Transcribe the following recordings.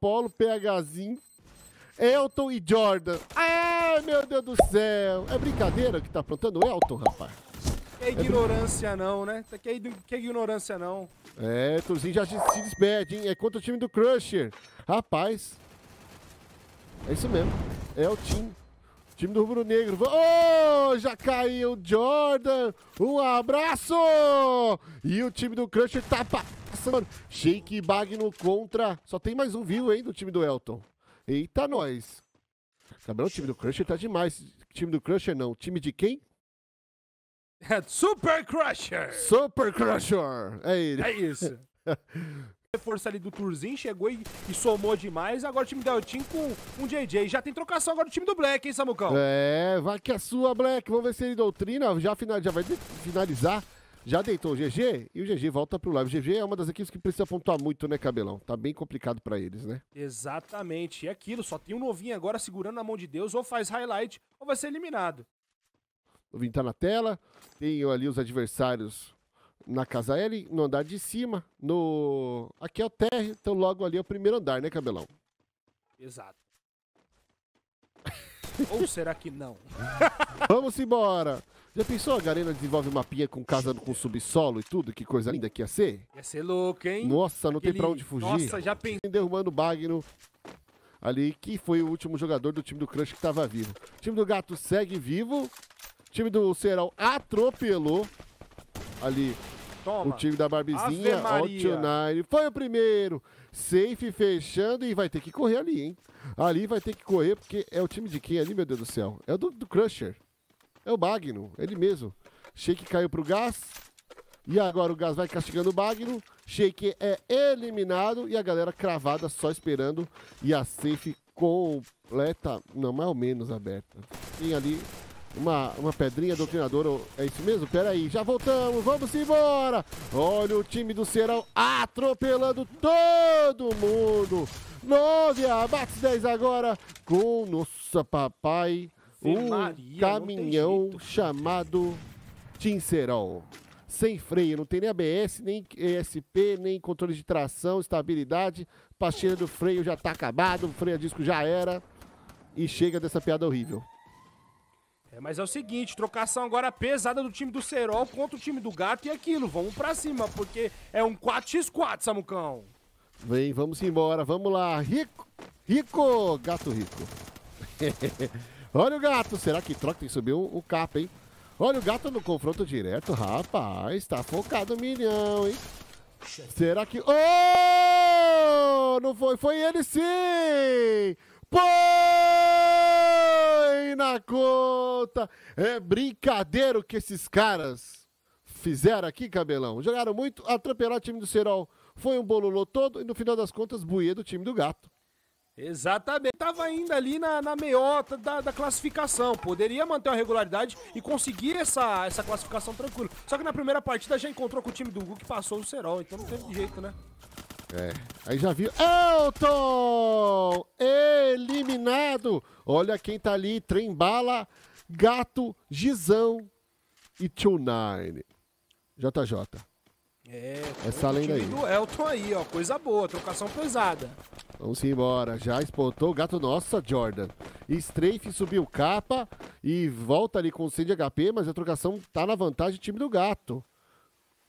Apolo, PHzinho, Elton e Jordan. Ai, meu Deus do céu. É brincadeira que tá aprontando o Elton, rapaz? Que é ignorância não, né? Que, que ignorância não. É, Turzinho já se, despede, hein? É contra o time do Crusher. Rapaz. É isso mesmo. É o time. Time do Rubro Negro. Oh, já caiu Jordan. Um abraço! E o time do Crusher tapa tá Mano, Shake Bagno contra. Só tem mais um view, hein, do time do Elton. Eita, nós. Cabrão, o time do Crusher tá demais. Time do Crusher não. Time de quem? É Super Crusher! Super Crusher! É ele. É isso. Força ali do Turzinho, chegou e, e, somou demais. Agora o time da Elton com um JJ. Já tem trocação agora do time do Black, hein, Samucão? É, vai que a é sua, Black. Vamos ver se ele doutrina. Já, final, já vai finalizar já deitou o GG e o GG volta pro live. O GG é uma das equipes que precisa pontuar muito, né, Cabelão? Tá bem complicado para eles, né? Exatamente. E aquilo, só tem um novinho agora segurando na mão de Deus, ou faz highlight, ou vai ser eliminado. O novinho tá na tela, tem ali os adversários na casa L, no andar de cima, no... Aqui é o TR, então logo ali é o primeiro andar, né, Cabelão? Exato. ou será que não? Vamos embora! Já pensou a Garena desenvolve uma pia com casa com subsolo e tudo? Que coisa linda que ia ser? Ia ser louco, hein? Nossa, não tem pra onde fugir. Nossa, já pensei. Derrubando o Bagno ali, que foi o último jogador do time do Crush que tava vivo. O time do Gato segue vivo. O time do Serão atropelou ali Toma. o time da Barbizinha. Altionine foi o primeiro. Safe fechando e vai ter que correr ali, hein? Ali vai ter que correr porque é o time de quem ali, meu Deus do céu? É o do, do Crusher. É o Bagno, ele mesmo. Shake caiu pro Gás. E agora o Gás vai castigando o Bagno. Shake é eliminado. E a galera cravada só esperando. E a safe completa, não, mais ou menos aberta. Tem ali uma, uma pedrinha doutrinadora. É isso mesmo? Pera aí, já voltamos, vamos embora! Olha o time do Serão atropelando todo mundo! 9 bate 10 agora com nossa papai um Maria, caminhão chamado Tincerol. Sem freio, não tem nem ABS, nem ESP, nem controle de tração, estabilidade. Pastilha do freio já tá acabado, o freio a disco já era. E chega dessa piada horrível. É, mas é o seguinte, trocação agora pesada do time do Cerol contra o time do Gato e aquilo, vamos pra cima, porque é um 4x4, Samucão. Vem, vamos embora, vamos lá. Rico, Rico, Gato Rico. Olha o gato. Será que troca? Tem que subir o, o capa, hein? Olha o gato no confronto direto. Rapaz, tá focado o milhão, hein? Será que... Oh! Não foi. Foi ele sim! Põe na conta! É brincadeira o que esses caras fizeram aqui, cabelão. Jogaram muito, atropelaram o time do Serol. Foi um bololô todo e no final das contas, buia do time do gato. Exatamente. Tava ainda ali na, na meiota da, da classificação. Poderia manter a regularidade e conseguir essa, essa classificação tranquilo. Só que na primeira partida já encontrou com o time do Hugo que passou o Serol, então não teve jeito, né? É. Aí já viu. Elton! Eliminado! Olha quem tá ali: Trembala, Gato, Gizão e Two Nine. JJ. É, essa lenda aí. do Elton aí, ó. Coisa boa, trocação pesada. Vamos embora. Já espantou o gato. Nossa, Jordan. Strafe subiu capa e volta ali com 100 de HP, mas a trocação tá na vantagem do time do gato.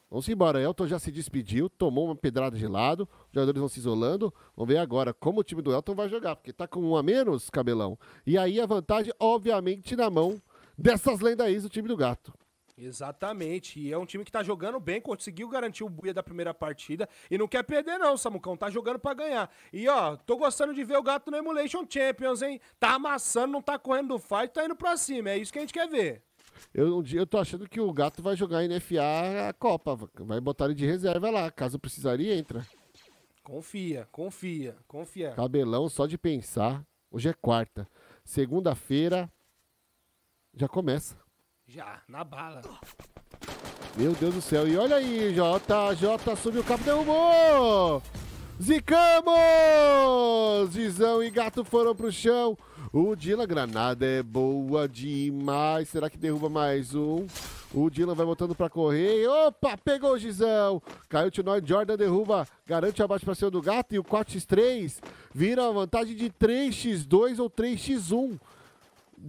Vamos embora. Elton já se despediu, tomou uma pedrada de lado. Os jogadores vão se isolando. Vamos ver agora como o time do Elton vai jogar, porque tá com um a menos, cabelão. E aí a vantagem, obviamente, na mão dessas lendas aí, do time do gato. Exatamente. E é um time que tá jogando bem, conseguiu garantir o Buia da primeira partida e não quer perder não, Samucão, tá jogando para ganhar. E ó, tô gostando de ver o gato no Emulation Champions, hein? Tá amassando, não tá correndo do fight, tá indo para cima. É isso que a gente quer ver. Eu, um dia eu tô achando que o gato vai jogar em FA a Copa, vai botar ele de reserva lá, caso precisaria entra. Confia, confia, confia. Cabelão só de pensar. Hoje é quarta. Segunda-feira já começa. Já, na bala. Meu Deus do céu. E olha aí, Jota. Jota subiu o cabo, derrubou! Zicamos! Gizão e Gato foram pro chão. O Dylan Granada é boa demais. Será que derruba mais um? O Dylan vai voltando pra correr. Opa, pegou o Gizão. Caiu o Tinoy. Jordan derruba. Garante o abate pra cima do gato. E o 4x3 vira a vantagem de 3x2 ou 3x1.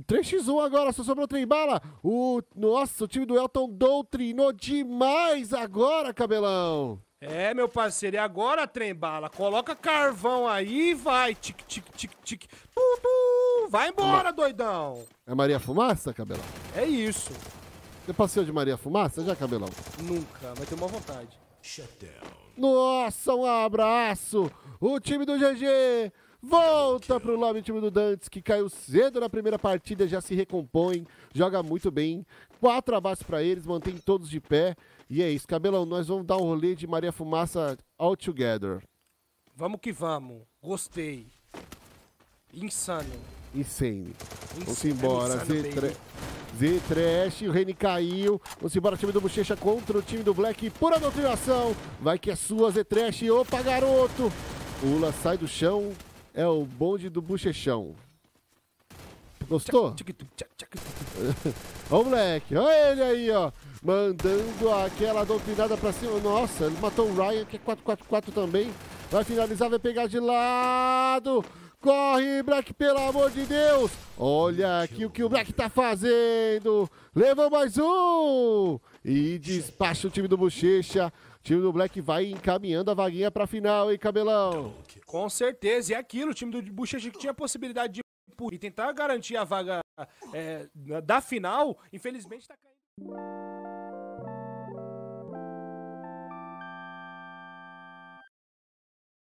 3x1 agora, só sobrou trem bala. O, nossa, o time do Elton doutrinou demais agora, cabelão. É, meu parceiro, e agora, trem bala, coloca carvão aí e vai, tic, tic, tic, tic, tu, vai embora, doidão. É Maria Fumaça, cabelão? É isso. Você passeou de Maria Fumaça já, cabelão? Nunca, mas ter uma vontade. Shutdown. Nossa, um abraço, o time do GG Volta pro lobby time do Dantes, que caiu cedo na primeira partida, já se recompõe, joga muito bem. Quatro abaixo para eles, mantém todos de pé. E é isso, Cabelão, nós vamos dar um rolê de Maria Fumaça all together. Vamos que vamos. Gostei. Insano. Insane. Vamos embora. z é Z-Trash, o Reni caiu. Vamos embora, time do Bochecha contra o time do Black. Pura doutrinação. Vai que é sua, Z-Trash. Opa, garoto. Pula, sai do chão. É o bonde do bochechão. Gostou? Ó o moleque, olha ele aí, ó. Mandando aquela dominada pra cima. Nossa, ele matou o Ryan, que é 4 4 também. Vai finalizar, vai pegar de lado. Corre, Black, pelo amor de Deus! Olha aqui o que o Black tá fazendo! Levou mais um! E despacha o time do Bochecha o time do Black vai encaminhando a vaguinha pra final, hein, Cabelão? Com certeza, e é aquilo, o time do Bochecha que tinha a possibilidade de e tentar garantir a vaga é, da final, infelizmente tá caindo.